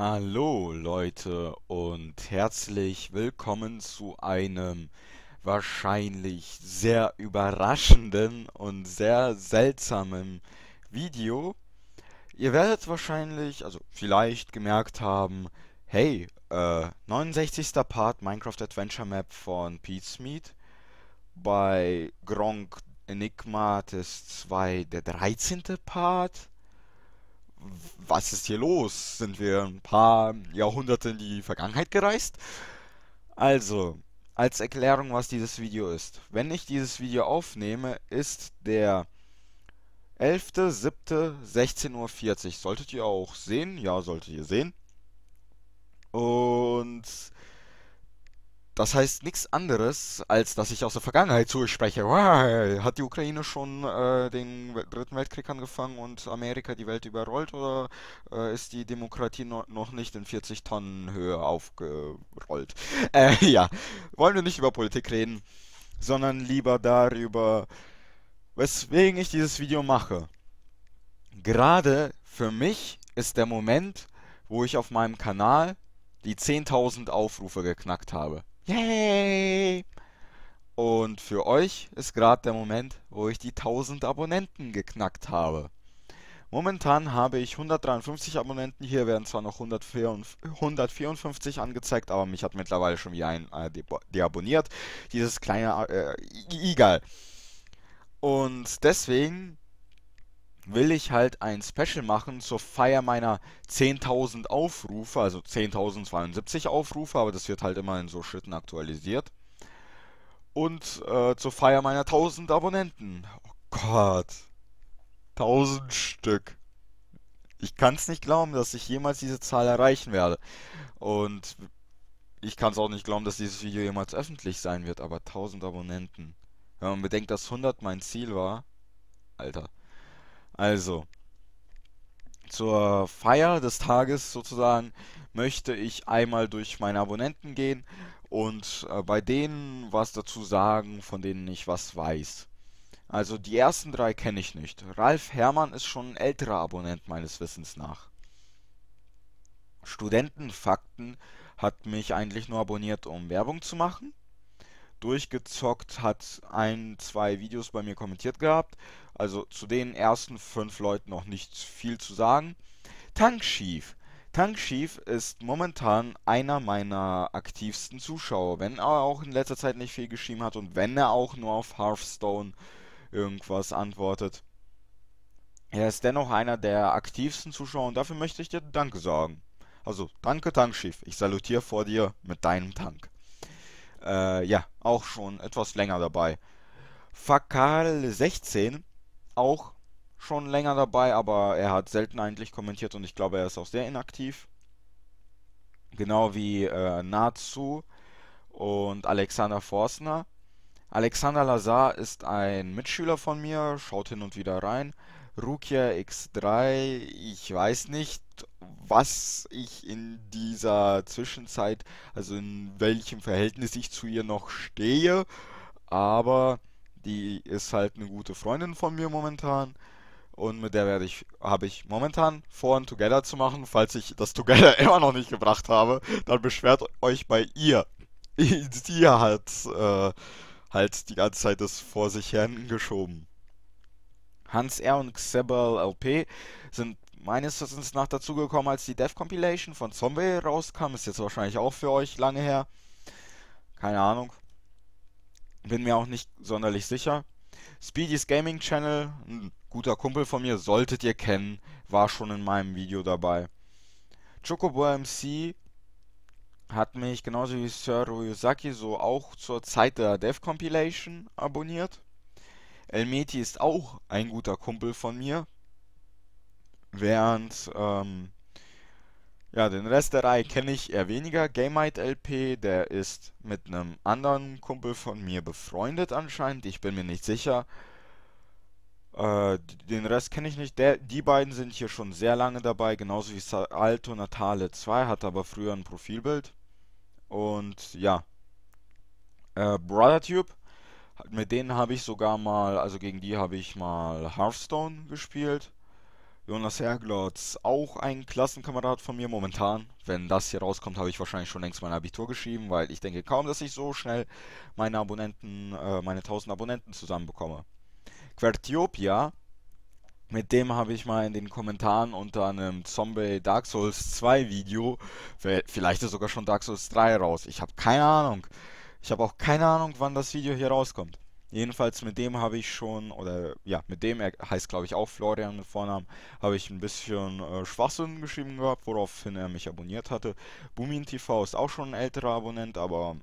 Hallo Leute und herzlich willkommen zu einem wahrscheinlich sehr überraschenden und sehr seltsamen Video. Ihr werdet wahrscheinlich, also vielleicht gemerkt haben, hey, äh, 69. Part Minecraft Adventure Map von Pete's Meat bei Gronk Enigma Test 2 der 13. Part was ist hier los? Sind wir ein paar Jahrhunderte in die Vergangenheit gereist? Also, als Erklärung, was dieses Video ist. Wenn ich dieses Video aufnehme, ist der 11.07.16.40 Uhr. Solltet ihr auch sehen? Ja, solltet ihr sehen. Und das heißt nichts anderes, als dass ich aus der Vergangenheit zu spreche. Wow, hat die Ukraine schon äh, den Dritten Weltkrieg angefangen und Amerika die Welt überrollt oder äh, ist die Demokratie no noch nicht in 40 Tonnen Höhe aufgerollt? Äh, ja, wollen wir nicht über Politik reden, sondern lieber darüber, weswegen ich dieses Video mache. Gerade für mich ist der Moment, wo ich auf meinem Kanal die 10.000 Aufrufe geknackt habe. Yay! Und für euch ist gerade der Moment, wo ich die 1000 Abonnenten geknackt habe. Momentan habe ich 153 Abonnenten, hier werden zwar noch 154 angezeigt, aber mich hat mittlerweile schon wieder ein äh, deabonniert. Dieses kleine, äh, egal. Und deswegen will ich halt ein Special machen zur Feier meiner 10.000 Aufrufe, also 10.072 Aufrufe, aber das wird halt immer in so Schritten aktualisiert. Und äh, zur Feier meiner 1000 Abonnenten. Oh Gott. 1000 Stück. Ich kann es nicht glauben, dass ich jemals diese Zahl erreichen werde. Und ich kann es auch nicht glauben, dass dieses Video jemals öffentlich sein wird, aber 1000 Abonnenten. Wenn man bedenkt, dass 100 mein Ziel war. Alter. Also, zur Feier des Tages sozusagen möchte ich einmal durch meine Abonnenten gehen und äh, bei denen was dazu sagen, von denen ich was weiß. Also die ersten drei kenne ich nicht. Ralf Herrmann ist schon ein älterer Abonnent meines Wissens nach. Studentenfakten hat mich eigentlich nur abonniert, um Werbung zu machen. Durchgezockt hat ein, zwei Videos bei mir kommentiert gehabt also zu den ersten fünf Leuten noch nicht viel zu sagen. Tankschief. Tankschief ist momentan einer meiner aktivsten Zuschauer, wenn er auch in letzter Zeit nicht viel geschrieben hat und wenn er auch nur auf Hearthstone irgendwas antwortet. Er ist dennoch einer der aktivsten Zuschauer und dafür möchte ich dir Danke sagen. Also, danke Tankschief. Ich salutiere vor dir mit deinem Tank. Äh, ja, auch schon etwas länger dabei. Fakal 16 auch schon länger dabei, aber er hat selten eigentlich kommentiert und ich glaube, er ist auch sehr inaktiv. Genau wie äh, Natsu und Alexander Forstner. Alexander Lazar ist ein Mitschüler von mir, schaut hin und wieder rein. Rukia X3, ich weiß nicht, was ich in dieser Zwischenzeit, also in welchem Verhältnis ich zu ihr noch stehe, aber die ist halt eine gute Freundin von mir momentan. Und mit der werde ich, habe ich momentan vor, ein Together zu machen. Falls ich das Together immer noch nicht gebracht habe, dann beschwert euch bei ihr. Die hat äh, halt die ganze Zeit das vor sich hergeschoben. Hans R. und Xebel LP sind meines Wissens nach dazugekommen, als die Dev Compilation von Zombie rauskam. Ist jetzt wahrscheinlich auch für euch lange her. Keine Ahnung. Bin mir auch nicht sonderlich sicher. Speedys Gaming Channel, ein guter Kumpel von mir, solltet ihr kennen, war schon in meinem Video dabei. Chocobo MC hat mich genauso wie Sir Yosaki so auch zur Zeit der Dev Compilation abonniert. Elmeti ist auch ein guter Kumpel von mir. Während ähm, ja, den Rest der Reihe kenne ich eher weniger. Gameite LP, der ist mit einem anderen Kumpel von mir befreundet anscheinend. Ich bin mir nicht sicher. Äh, den Rest kenne ich nicht. Der, die beiden sind hier schon sehr lange dabei, genauso wie Salto Natale 2, hat aber früher ein Profilbild. Und ja. Äh, BrotherTube, mit denen habe ich sogar mal, also gegen die habe ich mal Hearthstone gespielt. Jonas Herglotz, auch ein Klassenkamerad von mir momentan. Wenn das hier rauskommt, habe ich wahrscheinlich schon längst mein Abitur geschrieben, weil ich denke kaum, dass ich so schnell meine Abonnenten, äh, meine 1000 Abonnenten zusammenbekomme. Quertiopia, mit dem habe ich mal in den Kommentaren unter einem Zombie Dark Souls 2 Video, vielleicht ist sogar schon Dark Souls 3 raus, ich habe keine Ahnung. Ich habe auch keine Ahnung, wann das Video hier rauskommt. Jedenfalls mit dem habe ich schon, oder ja, mit dem, er heißt glaube ich auch Florian mit Vornamen, habe ich ein bisschen äh, Schwachsinn geschrieben gehabt, woraufhin er mich abonniert hatte. Bumin TV ist auch schon ein älterer Abonnent, aber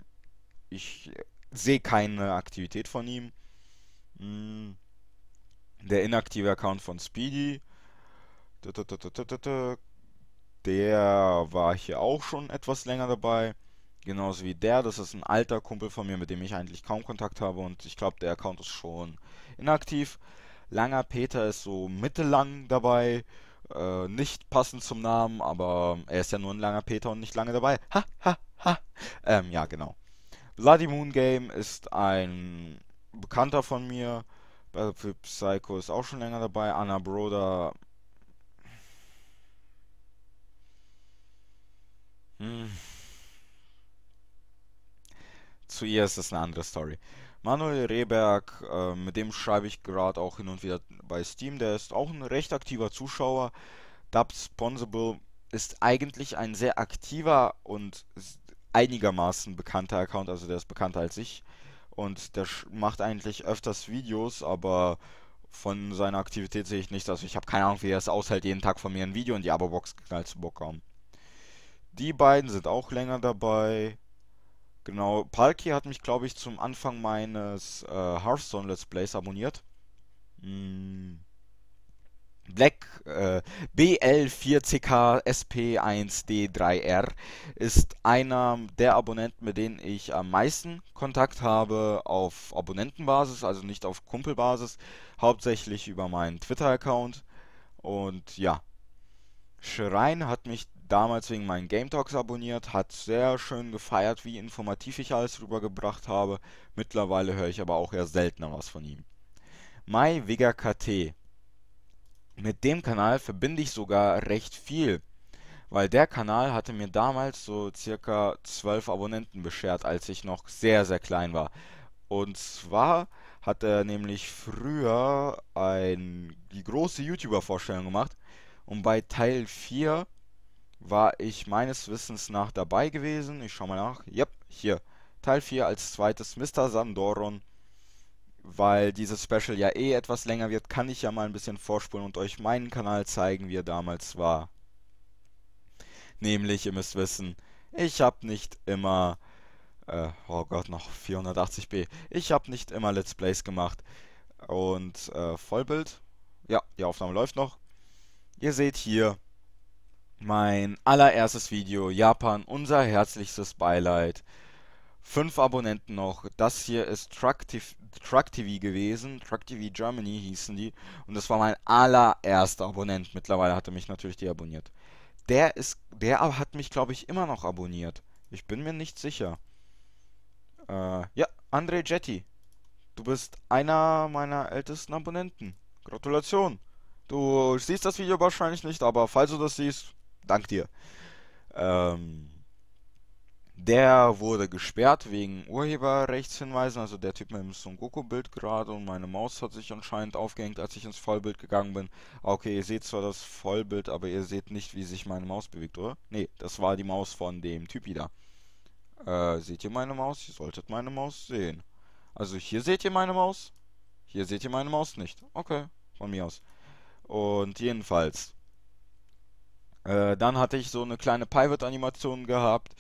ich sehe keine Aktivität von ihm. Hm. Der inaktive Account von Speedy. Der war hier auch schon etwas länger dabei. Genauso wie der, das ist ein alter Kumpel von mir, mit dem ich eigentlich kaum Kontakt habe und ich glaube, der Account ist schon inaktiv. Langer Peter ist so mittellang dabei, äh, nicht passend zum Namen, aber er ist ja nur ein langer Peter und nicht lange dabei. Ha, ha, ha. Ähm, ja, genau. Bloody Moon Game ist ein Bekannter von mir. Battlefield Psycho ist auch schon länger dabei. Anna Broder. Hm zu ihr ist das eine andere Story. Manuel Rehberg, äh, mit dem schreibe ich gerade auch hin und wieder bei Steam. Der ist auch ein recht aktiver Zuschauer. Dubsponsible ist eigentlich ein sehr aktiver und einigermaßen bekannter Account, also der ist bekannter als ich. Und der macht eigentlich öfters Videos, aber von seiner Aktivität sehe ich nichts. Also ich habe keine Ahnung, wie er es aushält, jeden Tag von mir ein Video in die Abo-Box knallt zu Bock haben. Die beiden sind auch länger dabei. Genau, Palki hat mich, glaube ich, zum Anfang meines äh, Hearthstone Let's Plays abonniert. Mm. Black äh, BL4CKSP1D3R ist einer der Abonnenten, mit denen ich am meisten Kontakt habe auf Abonnentenbasis, also nicht auf Kumpelbasis, hauptsächlich über meinen Twitter-Account. Und ja, Schrein hat mich damals wegen meinen Game Talks abonniert, hat sehr schön gefeiert, wie informativ ich alles rübergebracht habe. Mittlerweile höre ich aber auch eher seltener was von ihm. Mai Vega KT. Mit dem Kanal verbinde ich sogar recht viel, weil der Kanal hatte mir damals so circa 12 Abonnenten beschert, als ich noch sehr, sehr klein war. Und zwar hat er nämlich früher ein, die große YouTuber-Vorstellung gemacht und bei Teil 4 war ich meines Wissens nach dabei gewesen. Ich schau mal nach. Yep, hier. Teil 4 als zweites Mr. Sandoron. Weil dieses Special ja eh etwas länger wird, kann ich ja mal ein bisschen vorspulen und euch meinen Kanal zeigen, wie er damals war. Nämlich, ihr müsst wissen, ich habe nicht immer... Äh, oh Gott, noch 480p. Ich habe nicht immer Let's Plays gemacht. Und äh, Vollbild. Ja, die Aufnahme läuft noch. Ihr seht hier, mein allererstes Video, Japan, unser herzlichstes Beileid. Fünf Abonnenten noch. Das hier ist Truck, TV, gewesen. Truck TV Germany hießen die. Und das war mein allererster Abonnent. Mittlerweile hatte mich natürlich die abonniert. Der ist, der hat mich, glaube ich, immer noch abonniert. Ich bin mir nicht sicher. Äh, ja, Andre Jetty. Du bist einer meiner ältesten Abonnenten. Gratulation. Du siehst das Video wahrscheinlich nicht, aber falls du das siehst, Dank dir. Ähm, der wurde gesperrt wegen Urheberrechtshinweisen, also der Typ mit dem Son Goku-Bild gerade und meine Maus hat sich anscheinend aufgehängt, als ich ins Vollbild gegangen bin. Ah, okay, ihr seht zwar das Vollbild, aber ihr seht nicht, wie sich meine Maus bewegt, oder? Ne, das war die Maus von dem Typ wieder. Äh, seht ihr meine Maus? Ihr solltet meine Maus sehen. Also hier seht ihr meine Maus, hier seht ihr meine Maus nicht. Okay, von mir aus. Und jedenfalls, äh, dann hatte ich so eine kleine Pivot-Animation gehabt.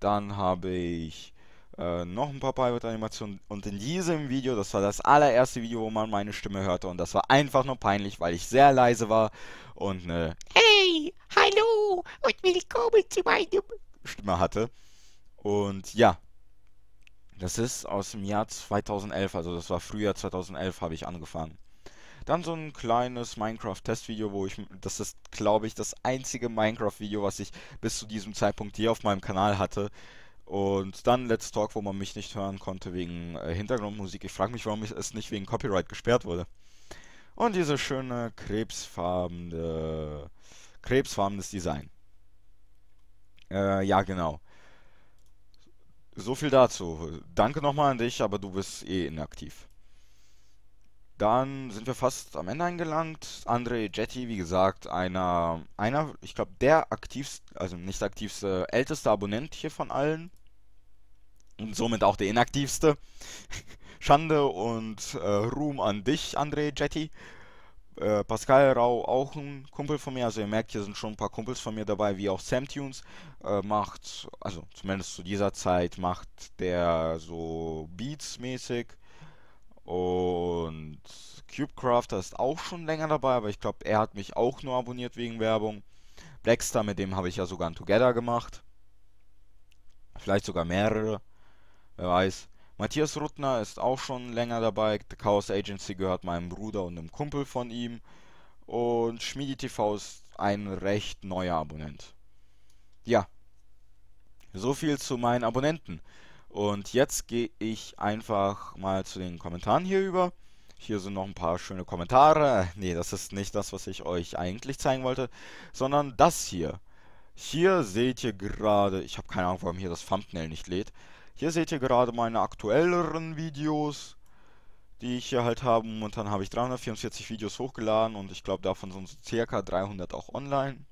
Dann habe ich äh, noch ein paar Pivot-Animationen. Und in diesem Video, das war das allererste Video, wo man meine Stimme hörte. Und das war einfach nur peinlich, weil ich sehr leise war. Und eine Hey, hallo und willkommen zu meinem Stimme hatte. Und ja, das ist aus dem Jahr 2011. Also das war Frühjahr 2011 habe ich angefangen. Dann so ein kleines Minecraft-Testvideo, wo ich, das ist, glaube ich, das einzige Minecraft-Video, was ich bis zu diesem Zeitpunkt hier auf meinem Kanal hatte. Und dann Let's Talk, wo man mich nicht hören konnte wegen äh, Hintergrundmusik. Ich frage mich, warum es nicht wegen Copyright gesperrt wurde. Und diese schöne krebsfarbene, krebsfarbenes Design. Äh, ja, genau. So viel dazu. Danke nochmal an dich, aber du bist eh inaktiv. Dann sind wir fast am Ende angelangt. Andre Jetty, wie gesagt, einer, einer, ich glaube, der aktivste, also nicht aktivste, älteste Abonnent hier von allen. Und somit auch der inaktivste. Schande und äh, Ruhm an dich, Andre Jetty. Äh, Pascal Rau, auch ein Kumpel von mir. Also ihr merkt, hier sind schon ein paar Kumpels von mir dabei, wie auch Samtunes. Äh, macht, also zumindest zu dieser Zeit, macht der so Beats mäßig und Cubecrafter ist auch schon länger dabei, aber ich glaube, er hat mich auch nur abonniert wegen Werbung. Blackstar, mit dem habe ich ja sogar ein Together gemacht. Vielleicht sogar mehrere. Wer weiß. Matthias Ruttner ist auch schon länger dabei. The Chaos Agency gehört meinem Bruder und einem Kumpel von ihm. Und Schmiedi TV ist ein recht neuer Abonnent. Ja. So viel zu meinen Abonnenten. Und jetzt gehe ich einfach mal zu den Kommentaren hier über. Hier sind noch ein paar schöne Kommentare. Nee, das ist nicht das, was ich euch eigentlich zeigen wollte, sondern das hier. Hier seht ihr gerade, ich habe keine Ahnung, warum hier das Thumbnail nicht lädt. Hier seht ihr gerade meine aktuelleren Videos, die ich hier halt habe. Momentan habe ich 344 Videos hochgeladen und ich glaube, davon sind so circa 300 auch online.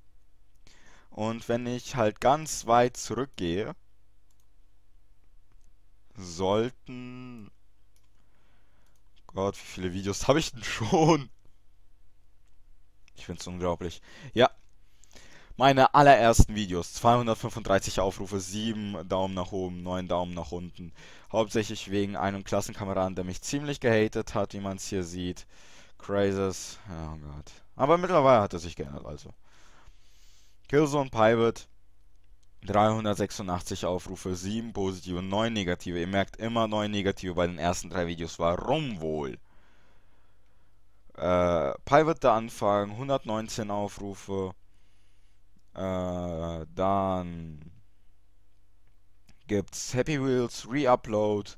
Und wenn ich halt ganz weit zurückgehe, sollten... Gott, wie viele Videos habe ich denn schon? Ich finde es unglaublich. Ja. Meine allerersten Videos. 235 Aufrufe, 7 Daumen nach oben, 9 Daumen nach unten. Hauptsächlich wegen einem Klassenkameraden, der mich ziemlich gehatet hat, wie man es hier sieht. Crazes. Oh Gott. Aber mittlerweile hat er sich geändert, also. Killzone Pivot. 386 Aufrufe, 7 positive, 9 negative. Ihr merkt immer 9 negative bei den ersten drei Videos. Warum wohl? Äh, Pi wird da anfangen, 119 Aufrufe. Äh, dann gibt's Happy Wheels, Reupload.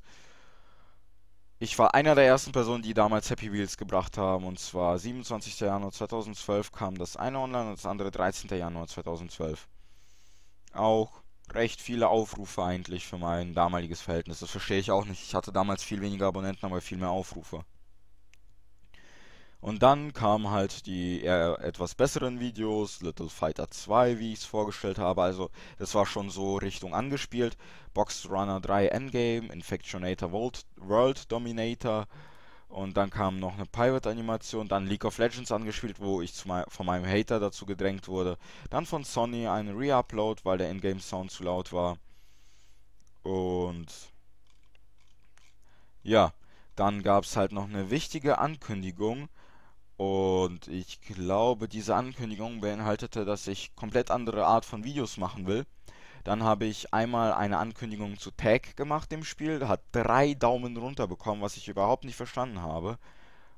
Ich war einer der ersten Personen, die damals Happy Wheels gebracht haben. Und zwar 27. Januar 2012 kam das eine online und das andere 13. Januar 2012 auch recht viele Aufrufe eigentlich für mein damaliges Verhältnis. Das verstehe ich auch nicht. Ich hatte damals viel weniger Abonnenten, aber viel mehr Aufrufe. Und dann kamen halt die etwas besseren Videos, Little Fighter 2, wie ich es vorgestellt habe. Also das war schon so Richtung angespielt. Box Runner 3 Endgame, Infectionator World, World Dominator und dann kam noch eine Pirate-Animation, dann League of Legends angespielt, wo ich me von meinem Hater dazu gedrängt wurde. Dann von Sony ein Re-Upload, weil der endgame sound zu laut war. Und ja, dann gab es halt noch eine wichtige Ankündigung. Und ich glaube, diese Ankündigung beinhaltete, dass ich komplett andere Art von Videos machen will. Dann habe ich einmal eine Ankündigung zu Tag gemacht im Spiel, hat drei Daumen runter bekommen, was ich überhaupt nicht verstanden habe,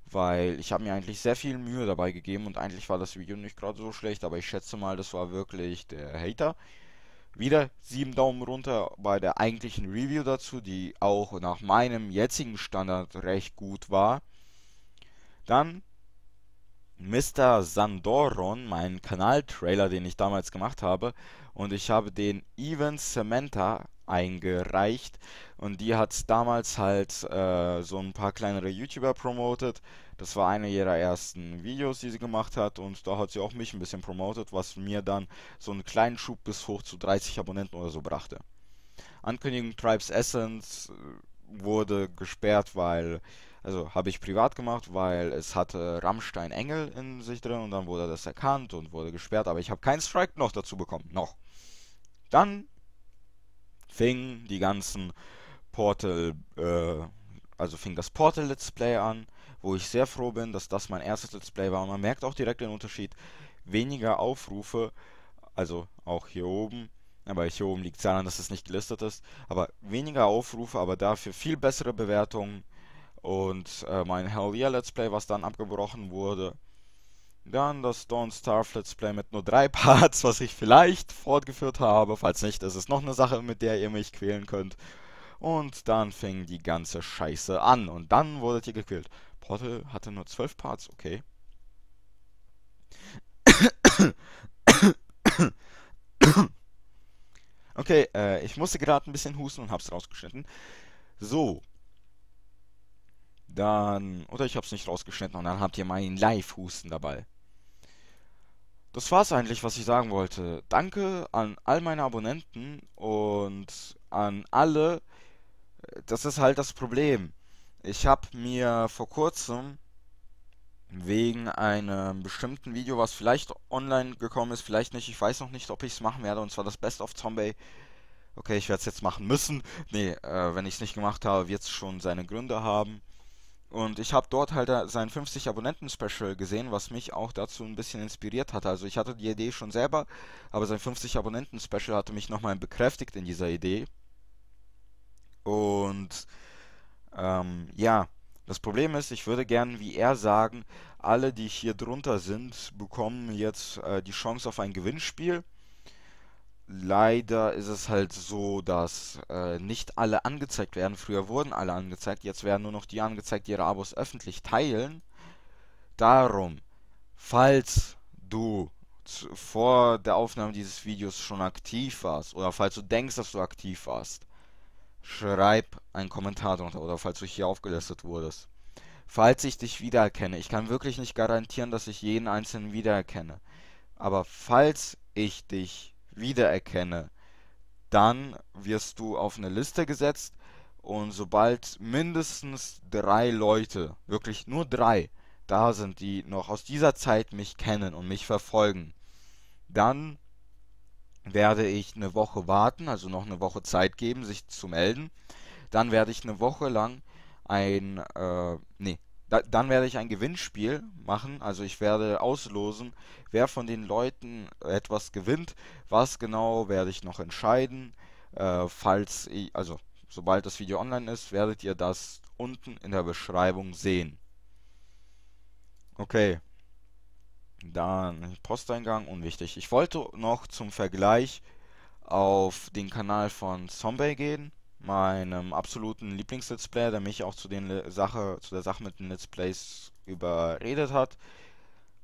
weil ich habe mir eigentlich sehr viel Mühe dabei gegeben und eigentlich war das Video nicht gerade so schlecht, aber ich schätze mal, das war wirklich der Hater. Wieder sieben Daumen runter bei der eigentlichen Review dazu, die auch nach meinem jetzigen Standard recht gut war. Dann Mr. Sandoron, meinen Kanal-Trailer, den ich damals gemacht habe. Und ich habe den Even Samantha eingereicht. Und die hat damals halt äh, so ein paar kleinere YouTuber promotet. Das war eine ihrer ersten Videos, die sie gemacht hat. Und da hat sie auch mich ein bisschen promotet, was mir dann so einen kleinen Schub bis hoch zu 30 Abonnenten oder so brachte. Ankündigung Tribes Essence äh, wurde gesperrt, weil, also habe ich privat gemacht, weil es hatte Rammstein Engel in sich drin und dann wurde das erkannt und wurde gesperrt, aber ich habe keinen Strike noch dazu bekommen, noch. Dann fingen die ganzen Portal, äh, also fing das Portal Let's Play an, wo ich sehr froh bin, dass das mein erstes Let's Play war und man merkt auch direkt den Unterschied, weniger Aufrufe, also auch hier oben, aber hier oben liegt es daran, dass es nicht gelistet ist. Aber weniger Aufrufe, aber dafür viel bessere Bewertungen. Und äh, mein Hell Year Let's Play, was dann abgebrochen wurde. Dann das Don't Starf Let's Play mit nur drei Parts, was ich vielleicht fortgeführt habe. Falls nicht, ist es noch eine Sache, mit der ihr mich quälen könnt. Und dann fing die ganze Scheiße an. Und dann wurdet ihr gequält. Portal hatte nur zwölf Parts, okay. Okay, äh, ich musste gerade ein bisschen husten und hab's rausgeschnitten. So. Dann. Oder ich hab's nicht rausgeschnitten und dann habt ihr meinen Live-Husten dabei. Das war's eigentlich, was ich sagen wollte. Danke an all meine Abonnenten und an alle. Äh, das ist halt das Problem. Ich hab mir vor kurzem wegen einem bestimmten Video, was vielleicht online gekommen ist, vielleicht nicht. Ich weiß noch nicht, ob ich es machen werde. Und zwar das Best of Zombie. Okay, ich werde es jetzt machen müssen. Nee, äh, wenn ich es nicht gemacht habe, wird es schon seine Gründe haben. Und ich habe dort halt äh, sein 50 Abonnenten-Special gesehen, was mich auch dazu ein bisschen inspiriert hat. Also ich hatte die Idee schon selber, aber sein 50 Abonnenten-Special hatte mich nochmal bekräftigt in dieser Idee. Und ähm, ja, das Problem ist, ich würde gerne wie er sagen, alle, die hier drunter sind, bekommen jetzt äh, die Chance auf ein Gewinnspiel. Leider ist es halt so, dass äh, nicht alle angezeigt werden. Früher wurden alle angezeigt, jetzt werden nur noch die angezeigt, die ihre Abos öffentlich teilen. Darum, falls du vor der Aufnahme dieses Videos schon aktiv warst oder falls du denkst, dass du aktiv warst, schreib einen Kommentar drunter oder falls du hier aufgelistet wurdest. Falls ich dich wiedererkenne, ich kann wirklich nicht garantieren, dass ich jeden einzelnen wiedererkenne. Aber falls ich dich wiedererkenne, dann wirst du auf eine Liste gesetzt und sobald mindestens drei Leute, wirklich nur drei, da sind, die noch aus dieser Zeit mich kennen und mich verfolgen, dann werde ich eine Woche warten, also noch eine Woche Zeit geben, sich zu melden. Dann werde ich eine Woche lang ein, äh, nee, da, dann werde ich ein Gewinnspiel machen. Also ich werde auslosen, wer von den Leuten etwas gewinnt. Was genau werde ich noch entscheiden. Äh, falls, ich, also sobald das Video online ist, werdet ihr das unten in der Beschreibung sehen. Okay. Dann Posteingang, unwichtig. Ich wollte noch zum Vergleich auf den Kanal von Zombie gehen, meinem absoluten Lieblings-Let's Player, der mich auch zu, den Sache, zu der Sache mit den Let's Plays überredet hat.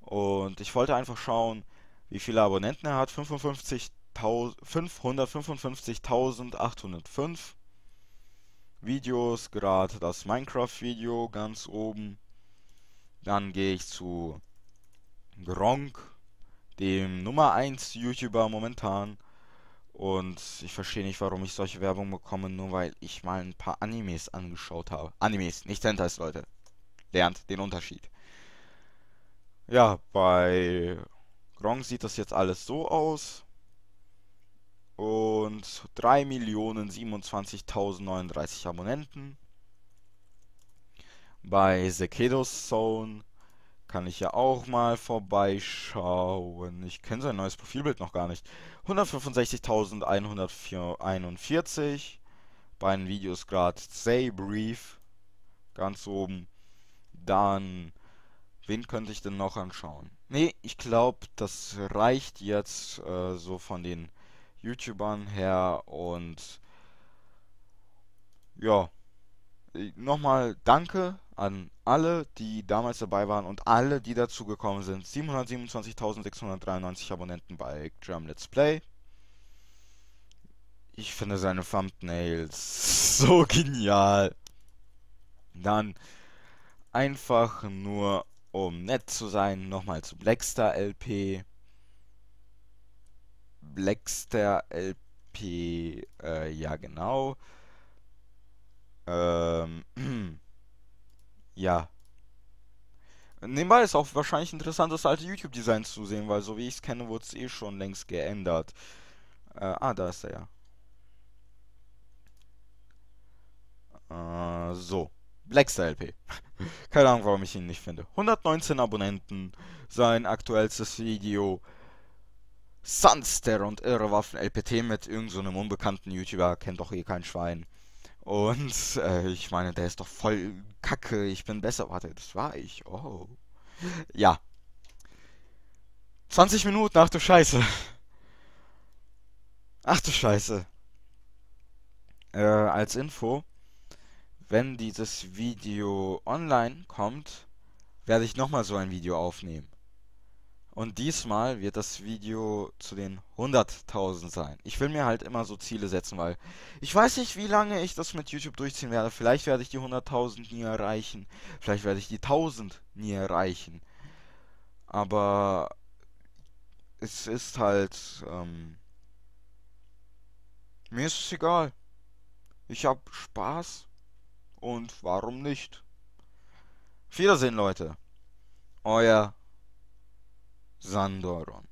Und ich wollte einfach schauen, wie viele Abonnenten er hat. 555.805 Videos, gerade das Minecraft-Video ganz oben. Dann gehe ich zu Gronk, dem Nummer 1 YouTuber momentan. Und ich verstehe nicht, warum ich solche Werbung bekomme, nur weil ich mal ein paar Animes angeschaut habe. Animes, nicht Hentais, Leute. Lernt den Unterschied. Ja, bei Gronk sieht das jetzt alles so aus. Und 3.027.039 Abonnenten. Bei The Kedos Zone kann ich ja auch mal vorbeischauen. Ich kenne sein neues Profilbild noch gar nicht. 165.141. Bei den Videos gerade Say Brief. Ganz oben. Dann, wen könnte ich denn noch anschauen? Ne, ich glaube, das reicht jetzt äh, so von den YouTubern her und ja, äh, nochmal danke an alle, die damals dabei waren und alle, die dazugekommen sind. 727.693 Abonnenten bei Drum Let's Play. Ich finde seine Thumbnails so genial. Dann einfach nur, um nett zu sein, nochmal zu Blackstar LP. Blackstar LP, äh, ja genau. Ähm, Ja. Nebenbei ist auch wahrscheinlich interessant, das alte YouTube-Design zu sehen, weil so wie ich es kenne, wurde es eh schon längst geändert. Äh, ah, da ist er ja. Äh, so. Blackstar LP. Keine Ahnung, warum ich ihn nicht finde. 119 Abonnenten. Sein aktuellstes Video. Sunster und irre Waffen LPT mit irgendeinem so unbekannten YouTuber. Kennt doch eh kein Schwein. Und äh, ich meine, der ist doch voll kacke, ich bin besser. Warte, das war ich. Oh. Ja. 20 Minuten, ach du Scheiße. Ach du Scheiße. Äh, als Info, wenn dieses Video online kommt, werde ich nochmal so ein Video aufnehmen. Und diesmal wird das Video zu den 100.000 sein. Ich will mir halt immer so Ziele setzen, weil ich weiß nicht, wie lange ich das mit YouTube durchziehen werde. Vielleicht werde ich die 100.000 nie erreichen. Vielleicht werde ich die 1.000 nie erreichen. Aber es ist halt... Ähm, mir ist es egal. Ich habe Spaß. Und warum nicht? Auf Wiedersehen, Leute. Euer زندارون